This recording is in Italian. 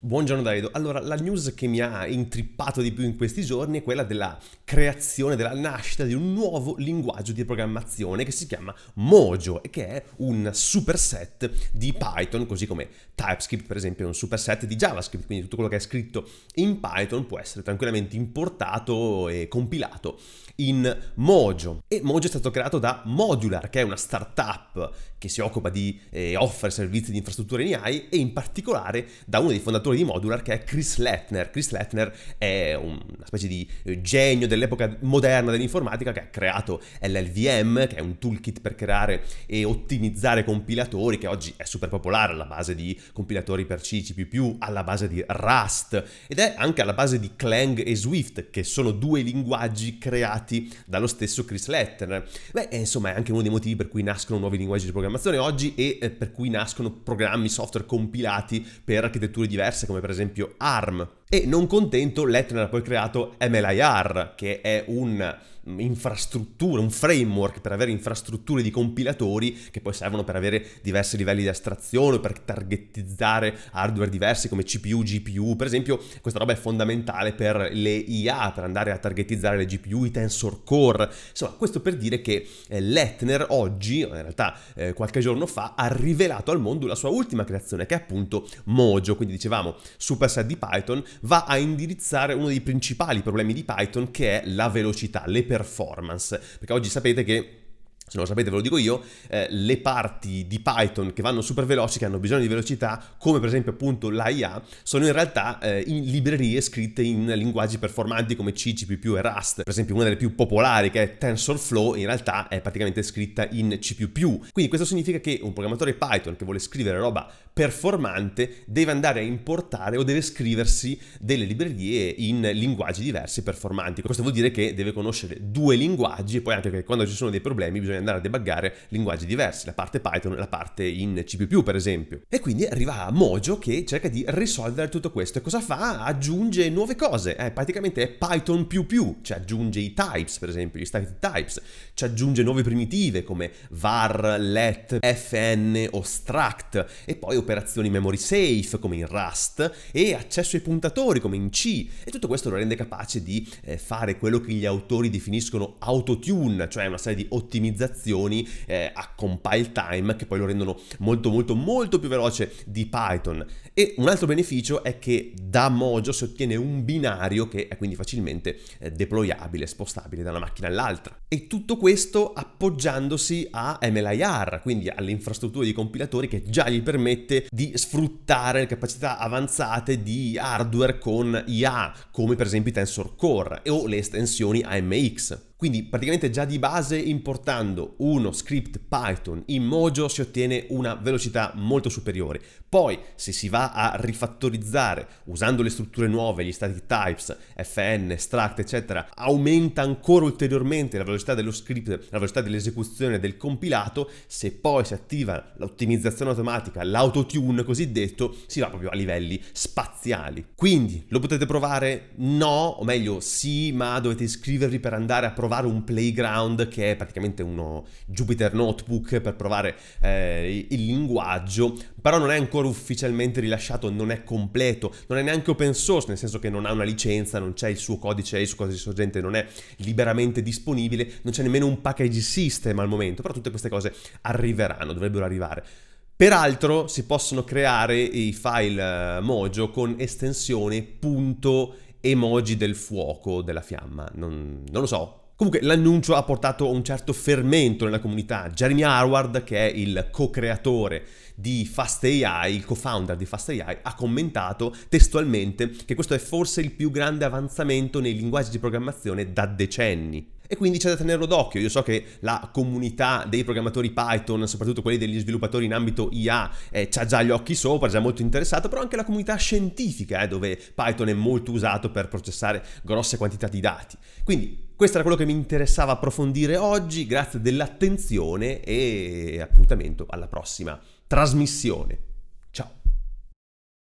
Buongiorno Davido, allora la news che mi ha intrippato di più in questi giorni è quella della creazione, della nascita di un nuovo linguaggio di programmazione che si chiama Mojo e che è un superset di Python, così come TypeScript per esempio è un superset di JavaScript, quindi tutto quello che è scritto in Python può essere tranquillamente importato e compilato in Mojo. E Mojo è stato creato da Modular, che è una startup che si occupa di eh, offrire servizi di infrastrutture in AI e in particolare da uno dei fondatori l'attore di Modular che è Chris Lettner. Chris Lettner è una specie di eh, genio dell'epoca moderna dell'informatica che ha creato LLVM, che è un toolkit per creare e ottimizzare compilatori, che oggi è super popolare alla base di compilatori per C, C++, alla base di Rust ed è anche alla base di Clang e Swift, che sono due linguaggi creati dallo stesso Chris Lettner. Beh, insomma, è anche uno dei motivi per cui nascono nuovi linguaggi di programmazione oggi e eh, per cui nascono programmi software compilati per architetture diverse diverse, come per esempio ARM, e non contento, Letner ha poi creato MLIR, che è un'infrastruttura, mm, un framework per avere infrastrutture di compilatori che poi servono per avere diversi livelli di astrazione, per targetizzare hardware diversi come CPU, GPU. Per esempio, questa roba è fondamentale per le IA, per andare a targetizzare le GPU, i tensor core. Insomma, questo per dire che eh, Letner oggi, in realtà eh, qualche giorno fa, ha rivelato al mondo la sua ultima creazione, che è appunto Mojo. Quindi dicevamo, superset di Python va a indirizzare uno dei principali problemi di Python che è la velocità, le performance, perché oggi sapete che se non lo sapete ve lo dico io, eh, le parti di Python che vanno super veloci, che hanno bisogno di velocità, come per esempio appunto l'AIA, sono in realtà eh, in librerie scritte in linguaggi performanti come C, C++ e Rust. Per esempio una delle più popolari che è TensorFlow in realtà è praticamente scritta in C++. Quindi questo significa che un programmatore Python che vuole scrivere roba performante deve andare a importare o deve scriversi delle librerie in linguaggi diversi performanti. Questo vuol dire che deve conoscere due linguaggi e poi anche che quando ci sono dei problemi bisogna andare a debuggare linguaggi diversi, la parte Python e la parte in C++ per esempio. E quindi arriva Mojo che cerca di risolvere tutto questo. E cosa fa? Aggiunge nuove cose. Eh, praticamente è Python più cioè aggiunge i types per esempio, gli static types, ci aggiunge nuove primitive come var, let, fn o struct e poi operazioni memory safe come in Rust e accesso ai puntatori come in C e tutto questo lo rende capace di eh, fare quello che gli autori definiscono autotune, cioè una serie di ottimizzazioni ottimizzazioni eh, a compile time che poi lo rendono molto molto molto più veloce di Python. E un altro beneficio è che da Mojo si ottiene un binario che è quindi facilmente eh, deployabile, spostabile da una macchina all'altra. E tutto questo appoggiandosi a MLIR, quindi all'infrastruttura di compilatori che già gli permette di sfruttare le capacità avanzate di hardware con IA, come per esempio i Tensor Core o le estensioni AMX. Quindi praticamente già di base importando uno script Python in Mojo si ottiene una velocità molto superiore. Poi se si va a rifattorizzare usando le strutture nuove, gli static types, fn, struct, eccetera, aumenta ancora ulteriormente la velocità dello script, la velocità dell'esecuzione del compilato. Se poi si attiva l'ottimizzazione automatica, l'autotune cosiddetto, si va proprio a livelli spaziali. Quindi lo potete provare? No, o meglio sì, ma dovete iscrivervi per andare a provare provare un playground che è praticamente uno Jupyter Notebook per provare eh, il linguaggio, però non è ancora ufficialmente rilasciato, non è completo, non è neanche open source, nel senso che non ha una licenza, non c'è il suo codice, il suo codice sorgente non è liberamente disponibile, non c'è nemmeno un package system al momento, però tutte queste cose arriveranno, dovrebbero arrivare. Peraltro si possono creare i file eh, Mojo con estensione punto emoji del fuoco, della fiamma, non, non lo so, Comunque l'annuncio ha portato un certo fermento nella comunità. Jeremy Howard, che è il co-creatore di FastAI, il co-founder di FastAI, ha commentato testualmente che questo è forse il più grande avanzamento nei linguaggi di programmazione da decenni. E quindi c'è da tenerlo d'occhio. Io so che la comunità dei programmatori Python, soprattutto quelli degli sviluppatori in ambito IA, eh, ha già gli occhi sopra, è già molto interessato, però anche la comunità scientifica, eh, dove Python è molto usato per processare grosse quantità di dati. Quindi questo era quello che mi interessava approfondire oggi, grazie dell'attenzione e appuntamento alla prossima trasmissione.